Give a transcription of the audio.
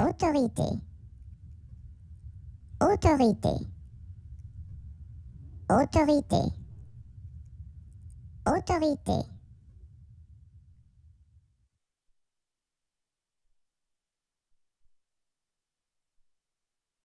autorité, autorité, autorité, autorité.